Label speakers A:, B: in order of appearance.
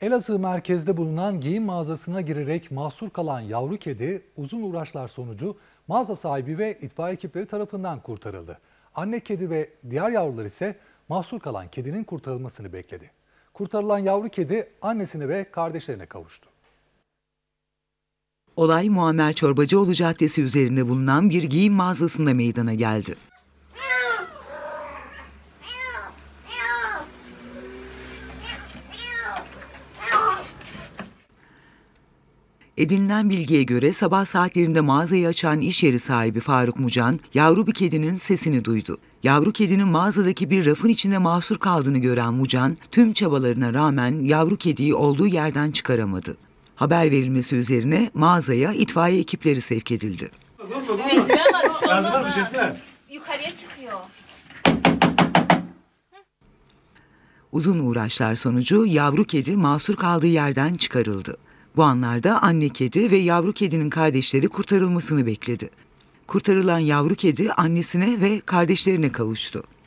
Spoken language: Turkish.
A: Elazığ merkezde bulunan giyim mağazasına girerek mahsur kalan yavru kedi uzun uğraşlar sonucu mağaza sahibi ve itfaiye ekipleri tarafından kurtarıldı. Anne kedi ve diğer yavrular ise mahsur kalan kedinin kurtarılmasını bekledi. Kurtarılan yavru kedi annesine ve kardeşlerine kavuştu. Olay
B: Muammer Çorbacıoğlu Caddesi üzerinde bulunan bir giyim mağazasında meydana geldi. Edinilen bilgiye göre sabah saatlerinde mağazayı açan iş yeri sahibi Faruk Mucan, yavru bir kedinin sesini duydu. Yavru kedinin mağazadaki bir rafın içinde mahsur kaldığını gören Mucan, tüm çabalarına rağmen yavru kediyi olduğu yerden çıkaramadı. Haber verilmesi üzerine mağazaya itfaiye ekipleri sevk edildi. Uzun uğraşlar sonucu yavru kedi mahsur kaldığı yerden çıkarıldı. Bu anlarda anne kedi ve yavru kedinin kardeşleri kurtarılmasını bekledi. Kurtarılan yavru kedi annesine ve kardeşlerine kavuştu.